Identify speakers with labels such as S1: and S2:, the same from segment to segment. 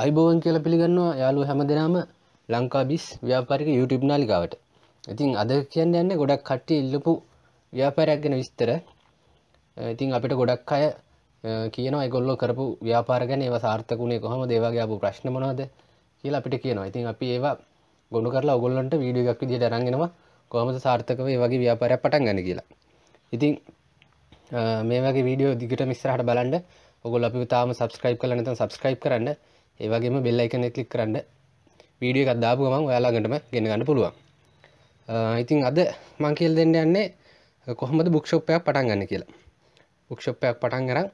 S1: අයිබෝවන් කියලා පිළිගන්නවා යාලු හැම දෙනාම ලංකා බිස් ව්‍යාපාරික YouTube නාලිකාවට. ඉතින් අද කියන්න යන්නේ ගොඩක් කට්ටිය ඉල්ලපු ව්‍යාපාරයක් ගැන විස්තර. ඉතින් අපිට ගොඩක් අය කියනවා ඒගොල්ලෝ කරපු ව්‍යාපාර ගැන ඒවා සාර්ථක වුණේ කොහොමද ඒ වගේ ආපු ප්‍රශ්න මොනවද කියලා අපිට කියනවා. ඉතින් අපි ඒවා ගොනු කරලා ඔයගොල්ලන්ට වීඩියෝ එකක් විදිහට අරන් එනවා කොහොමද සාර්ථකව ඒ වගේ ව්‍යාපාරයක් පටන් ගන්න කියලා. ඉතින් මේ වගේ වීඩියෝ දිගටම ඉස්සරහට බලන්න ඔයගොල්ලෝ අපිව තාම subscribe කරලා නැත්නම් subscribe කරන්න ඒ වගේම බෙල් අයිකන් එක ක්ලික් කරන්න වීඩියෝ එකක් දාපු ගමන් ඔයාලා ළඟටම ගෙන ගන්න පුළුවන්. ඉතින් අද මම කියලා දෙන්න යන්නේ කොහොමද බුක් ෂොප් එකක් පටන් ගන්න කියලා. බුක් ෂොප් එකක් පටන් ගන්න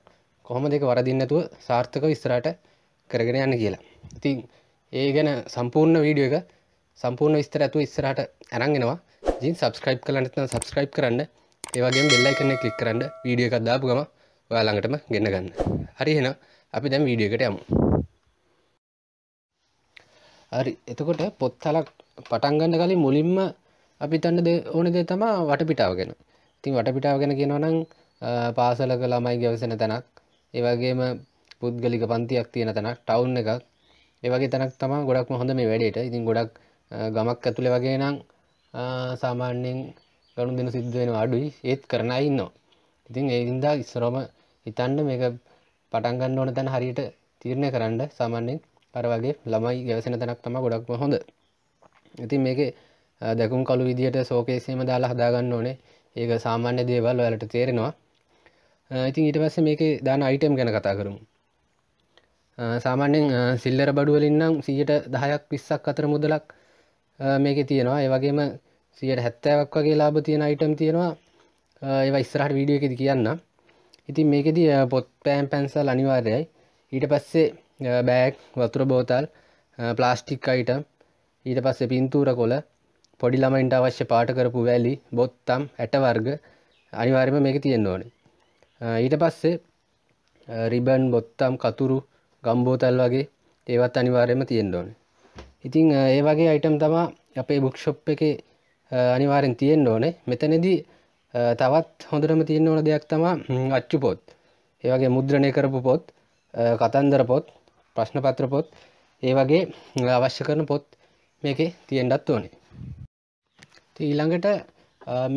S1: කොහොමද ඒක වරදින්නේ නැතුව සාර්ථකව ඉස්සරහට කරගෙන යන්න කියලා. ඉතින් ඒ ගැන සම්පූර්ණ වීඩියෝ එක සම්පූර්ණ විස්තර ඇතුව ඉස්සරහට අරන් එනවා. ඉතින් subscribe කරලා නැත්නම් subscribe කරන්න. ඒ වගේම bell icon එක click කරන්න. වීඩියෝ එකක් දාපු ගම ඔයාලා ළඟටම ගෙන්න ගන්න. හරි එහෙනම් අපි දැන් වීඩියෝ එකට යමු. හරි එතකොට පොත්හලක් පටන්ගන්න කලින් මුලින්ම අපි තන්න ඕන දේ තමා වටපිටාව ගැෙන තින් වටපිටාව ගැෙන කියෙනවනං පාසලක ළමයි ගවසෙන තැනක් ඒවගේම පුද්ගලික පන්තියක් තියෙන තැනක් ටවුන් එකක් ඒවගේ තැනක් තමා ගොඩක් හොඳ මේ වැඩට ඉතින් ගොඩක් ගමක් ඇතුළ වගේ නම් සාමාන්‍යයෙන් ගණු දෙන සිද්ධුවෙන අඩුයි ඒත් කරන ඉන්නවා ඉතින් ඒදින්දා ඉස්සරෝම හිතන්ඩ මේක පටන්ගන්න ඕන තැන හරියට තීරණය කරන්න සාමාන්‍යෙන් අරවගේ ළමයි ගැවසෙන තැනක් තම ගොඩක්ම හොඳ ඉතින් මේක දැකුම් කලු විදිහට සෝකේසේම දාලා හදාගන්න ඕනේ ඒක සාමාන්‍ය දේවල් ඔයාලට තේරෙනවා ඉතින් ඊට පස්සේ මේකේ දාන අයිටම් ගැන කතා කරමු සාමාන්‍යෙන් සිල්ලර බඩුවලින්නම් සියට දහයක් විස්සක් අතර මුදලක් මේක තියෙනවා ඒවගේම සියට හැත්තෑවක් වගේ ලාබ තියෙන අයිටම් තියෙනවා ඒව ඉස්රහට වීඩියෝ එකෙද කියන්න ඉතින් මේකෙදී පොත් පෑම් පැන්සල් අනිවාර්යයි ඊට පස්සේ බෑක් වතුර බෝතල් ප්ලාස්ටික් අයිටම් ඊට පස්සේ පින්තූර කොළ පොඩි ළමයින්ට අවශ්‍ය පාට කරපු වැලි බොත්තම් ඇට වර්ග අනිවාර්යයෙන්ම මේක තියෙන්න ඕනේ ඊට පස්සේ රිබන් බොත්තම් කතුරු ගම් බෝතල් වගේ ඒවත් අනිවාර්යයෙන්ම තියෙන්න ඕනේ ඉතින් ඒ වගේ අයිටම් තමයි අපේ බුක් ෂොප් එකේ අනිවාරෙන් තියෙන්න්න ඕනේ මෙතනදී තවත් හොඳටම තියෙන්න්න ඕන දෙයක් තමා අච්චු පොත් ඒවගේ මුද්‍රණය කරපු පොත් කතන්දර පොත් ප්‍රශ්න පත්‍ර පොත් ඒ වගේ අවශ්‍ය කරන පොත් මේකේ තියෙන්ඩත් ඕනේ ඊළඟට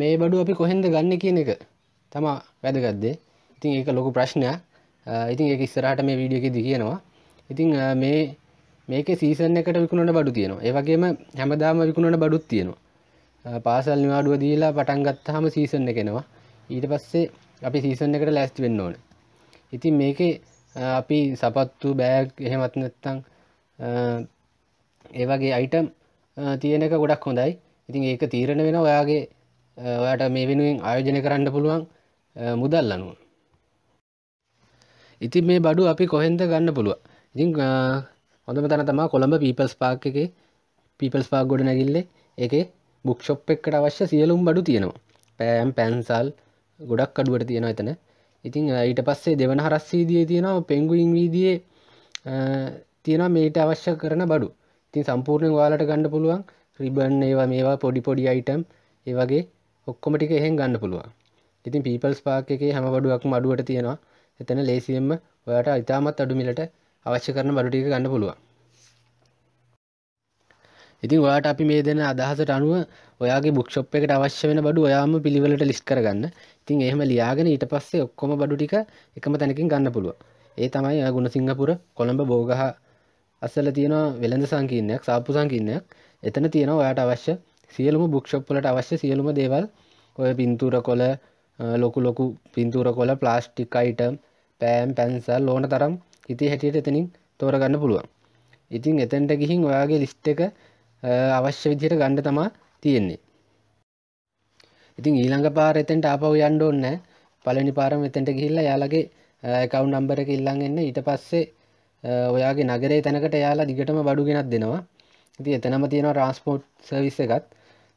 S1: මේ බඩු අපි කොහෙන්ද ගන්න කියන එක තමා වැදගත්දේ ඉතින් ඒක ලොකු ප්‍රශ්නයක් ඉතින් ඒක ඉස්සරහට මේ වීඩියෝ එකේදී කියනවා. ඉතින් මේ මේකේ සීසන් එකට විකුණන බඩු තියෙනවා. ඒ වගේම හැමදාම විකුණන බඩුත් තියෙනවා. පාසල් නිවාඩුව දීලා පටන් ගත්තාම සීසන් එක එනවා. ඊට පස්සේ අපි සීසන් එකට ලෑස්ති වෙන්න ඕනේ. ඉතින් මේකේ අපි සපත්තු බෑග් එහෙමත් නැත්තං ඒවගේ අයිටම් තියෙන එක ගොඩක් හොඳයි ඉතින් ඒක තීරණ වෙන ඔයාගේ ඔයාට මේ වෙනුවෙන් ආයෝජනය කරන්න පුළුවන් මුදල් අනුව ඉතින් මේ බඩු අපි කොහෙන්ද ගන්න පුළුව ඉතිං හොඳම තන තමා කොළඹ පීපල්ස් පාක් එක පීපල්ස් පාක් ගොඩ නැගිල්ලේ එක බුක්ෂොප් එකට අවශ්‍ය සියලුම් බඩු තියෙනවා පෑම් පැන්සල් ගොඩක් අඩුවට තියෙනවා එතන ඉතිං ඊට පස්සේ දෙවන හරස්සීදිය තියෙනවා පෙංගුයින් වීදියේ තියෙන මේට අවශ්‍ය කරන බඩු ඉතින් සම්පූර්ණය වාලට ගණඩ පුළුවන් රිබන් ඒවා මේවා පොඩි පොඩි අයිටම් ඒවගේ ඔක්කොම ටික එහෙන් ගන්න පුළුවන් ඉතින් පීපල්ස් පාක් එකේ හැම බඩුවක්ම අඩුවට තියෙනවා එතන ලේසියෙන්ම ඔයාට ඉතාමත් අඩුමිලට අවශ්‍ය කරන බඩුටික ගන්න පුළුවන් ඉතින් ඔයාට අපි මේ දෙන අදහසට අනුව ඔයාගේ බුක්ෂොප් එකට අවශ්‍ය වෙන බඩු ඔයාම පිළිවෙලට ලිස් කරගන්න ඉතින් එහෙම ලියාගෙන ඊට පස්සේ ඔක්කොම බඩු ටික එකම තැනකින් ගන්න පුළුව ඒ තමයි ගුණ සිංහපුර කොළඹ බෝගහ අසල තියෙන වෙළඳ සංකීර්ණයක් සාප්පු සංකීර්ණයක් එතන තියෙන ඔයාට අවශ්‍ය සියලුම බුක්ෂොප්වලට අවශ්‍ය සියලුම දේවල් ඔය පින්තූර කොළ ලොකු ලොකු පින්තූර කොළ ප්ලාස්ටික් අයිටම් පෑම් පැන්සල් ඕන තරම් හිතේ හැටියට එතනින් තෝරගන්න පුළුවන් ඉතින් එතැන්ට ගිහින් ඔයාගේ ලිස්ට එක අවශ්‍ය විදිහට ගණ්ඩ තමා තියෙන්නේ ඉතින් ඊළඟ පාර එතෙන්ට ආපහු යන්න ඕනේ පළවෙනි පාරම එතෙන්ට ගිහිල්ලා යාලගේ account number එක ඉල්ලන් එන්න ඊට පස්සේ ඔයාගේ නගරේ තැනකට යාලා දිගටම බඩු ගෙනත් දෙනවා ඉතින් එතනම තියෙනවා transport service එකත්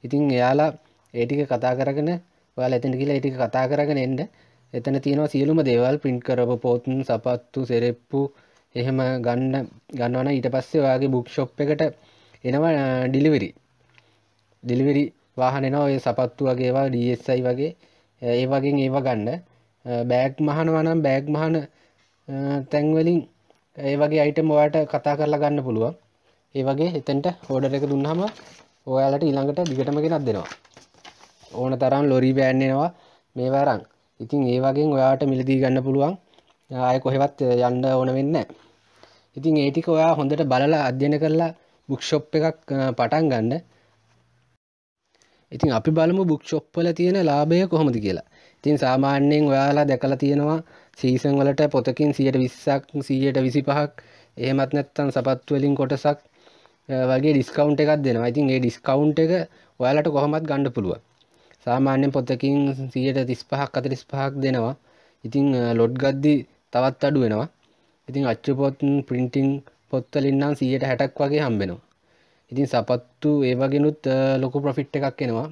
S1: ඉතින් එයාලා ඒ ටික කතා කරගෙන ඔයාලා එතෙන්ට ගිහිල්ලා ඒ ටික කතා කරගෙන එන්න එතන තියෙනවා සියලුම දේවල් print කරපු පොත් සපත්තු සෙරෙප්පු එහෙම ගන්න ගන්නවනම් ඊට පස්සේ ඔයාගේ book shop එකට එනවා ඩිලිවරි ඩිලිවරි වාහනෙන ඔය සපත්තු වගේවා ඩසයි වගේ ඒ වගේ ඒවා ගන්න බෑග් මහනවනම් බෑග් මහන තැන්වලින් ඒ වගේ අයිටම ඔයාට කතා කරලා ගන්න පුළුවන් ඒ වගේ එතැන්ට හෝඩර එක දුන්නහම ඔයාලට ඊළඟට දිගටම ගෙනත් දෙනවා ඕන තරම් ලොරී බෑන්නෙනවා මේ වරං ඉතින් ඒ වගේ ඔයාට මිලදී ගන්න පුළුවන් ආය කොහෙවත් යන්න ඕන වෙන්න ඉතින් ඒටික ඔයා හොඳට බලලා අධ්‍යන කරලා බුක්ෂොප් එකක් පටන් ගන්න ඉතින් අපි බලමු බුක්ෂොප්පල තියෙන ලාභය කොහොමද කියලා ඉතින් සාමාන්‍යයෙන් ඔයාලා දැකලා තියෙනවා සීසන් වලට පොතකින් සියට විස්සක් සීයට විසි පහක් එහෙමත් නැත්තන් සපත්වලින් කොටසක් වගේ ඩිස්කවුන්් එකක් දෙනවා ඉතින් ඒ ඩිස්කවුන්් එක ඔයාලට කොහොමත් ගණ්ඩ පුළුව සාමාන්‍යෙන් පොතකින් සියට තිස් පහක් අතරිස් පහක් දෙනවා ඉතිං ලොඩ් ගද්දි තවත් අඩු වෙනවා ඉතිං අච්චපොත් පින්ටිං පොත්වලින්නම් සියයට හැටක් වගේ හම්බෙනවා ඉතින් සපත්තු ඒවගෙනුත් ලොකු ප්‍රොෆිට් එකක් එනවා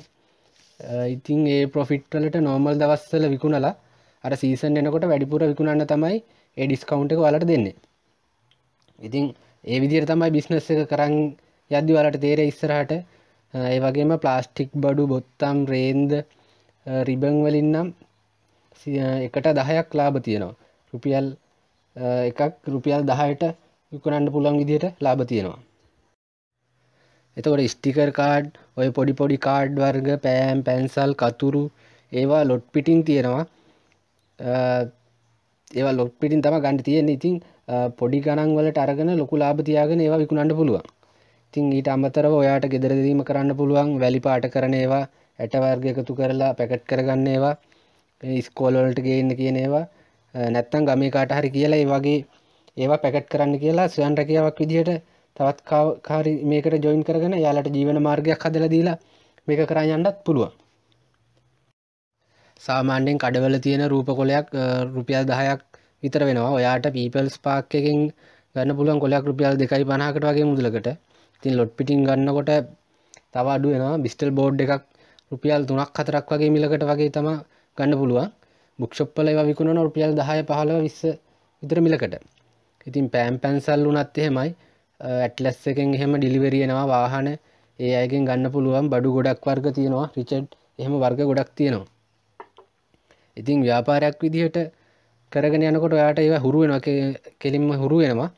S1: ඉතින් ඒ පොෆිට්වලට නෝමල් දවස්සල විකුණලා අර සීසන් එනකොට වැඩිපුර විකුණන්න තමයි ඒ ඩිස්කවුන්ට එක වලට දෙන්නේ ඉතින් ඒ විදිර තමයි බිස්නස් එක කරන්න යද්දි වලට තේර ඉස්සරහට ඒ වගේම ප්ලාස්ටික් බඩු බොත්තම් රේන්ද රිබංවලින්නම් එකට දහයක් ලාභ තියෙනවා රුපියල් එකක් රුපියල් දහයට යුකනන්න පුළන් විදිහට ලාබ තියෙනවා එතකොට ස්ටිකර් කාඩ් ඔය පොඩි පොඩි කාඩ් වර්ග පෑම් පැන්සල් කතුරු ඒවා ලොට් පිටිං තියෙනවා ඒවා ලොට් පිටින් තම ගණඩ තියෙන ඉතින් පොඩි ගණන් වලට අරගෙන ලොකු ලාබ තියාගෙන ඒවා විකුණන්න පුළුවන් ඉතින් ඊට අමතරව ඔයාට ගෙදරදීම කරන්න පුළුවන් වැලි පාට කරන ඒවා ඇටවර්ග එකතු කරලා පැකට් කරගන්න ඒවා ස්කෝලවලට ගේන්න කියන ඒවා නැත්තං ගමේ කාට හරි කියලා ඒ වගේ ඒවා පැකට් කරන්න කියලා ස්වයන් රැකියාවක් විදිහට තවත් කාරි මේකට ජොයින් කරගෙන යාලට ජීවන මාර්ගයක් හදල දීලා මේක කරා යන්නත් පුළුවන් සාමාන්‍යෙන් කඩවල තියෙන රූප කොලයක් රුපියල් දහයක් විතර වෙනවා ඔයාට පීපල්ස් පාක් එකෙන් ගන්න පුළුවන් කොලයක් රුපියල් දෙකයි පනාකට වගේ මුදලකට තින් ලොට් පිටිං ගන්නකොට තව අඩු වෙනවා බිස්ටල් බෝඩ් එකක් රුපියල් තුනක් හතරක් වගේ මිලකට වගේ තම ගන්න පුළුවන් බුක්ෂොප්පල ඒවා විකුණන රුපියල් 10 15 20 විතර මිලකට ඉතින් පෑම් පැන්සල් වනත් එහෙමයි ඇටලස් එකෙන් එහෙම ඩිලිවරියෙනවා වාහන ඒ අයගෙන් ගන්න පුළුවන් බඩු ගොඩක් වර්ග තියෙනවා රිචඩ් එහෙම වර්ග ගොඩක් තියෙනවා ඉතින් ව්‍යාපාරයක් විදිහට කරගෙන යනකොට ඔයාට ඒව හුරු වෙනවා කෙලින්ම හුරු වෙනවා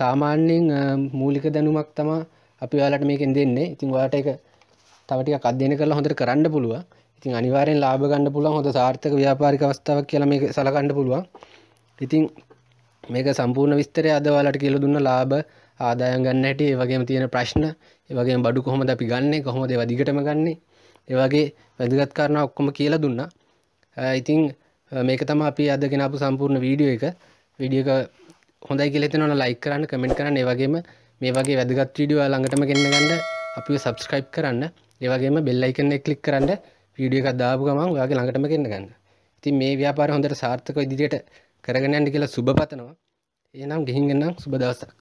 S1: සාමාන්‍යයෙන් මූලික දැනුමක් තමා අපි ඔයාලට මේකෙන් දෙන්නේ ඉතින් ඔයාට එක තවටික අධ්‍යයන කරලා හොඳට කරන්න පුළුවන් ඉතින් අනිවාරෙන් ලාභ ගන්න පුළුවන් හොඳ සාර්ථක ව්‍යාපාරික අවස්ථාවක් කියලා මේක සලකන්න පුළුවන් ඉතින් මේක සම්පූර්ණ විස්තරය අද ඔයාලට කියලා දුන්න ලාභ ආදායම් ගන්න හැටි ඒ වගේම තියෙන ප්‍රශ්න ඒ වගේම බඩු කොහොමද අපි ගන්නෙ කොහොමද ඒවා දිගටම ගන්නෙ ඒ වගේ වැදගත් කාරණා ඔක්කොම කියලා දුන්නා. ඉතින් මේක තමයි අපි අද ගෙනාපු සම්පූර්ණ වීඩියෝ එක. වීඩියෝ එක හොඳයි කියලා හිතනවනම් ලයික් කරන්න, කමෙන්ට් කරන්න, ඒ වගේම මේ වගේ වැදගත් වීඩියෝ ඔයාලා ළඟටම ගෙන්න ගන්න අපිව subscribe කරන්න. ඒ වගේම bell icon එක click කරන්න. වීඩියෝ එකක් දාපු ගමන් ඔයාගේ ළඟටම ගෙන්න ගන්න. ඉතින් මේ ව්‍යාපාරය හොඳට සාර්ථකව ඉදිරියට කරගෙන ඇන්ඩි කියලා සුබ පතනවා එනම් ගිහින්ගන්නම් සුබදවසක්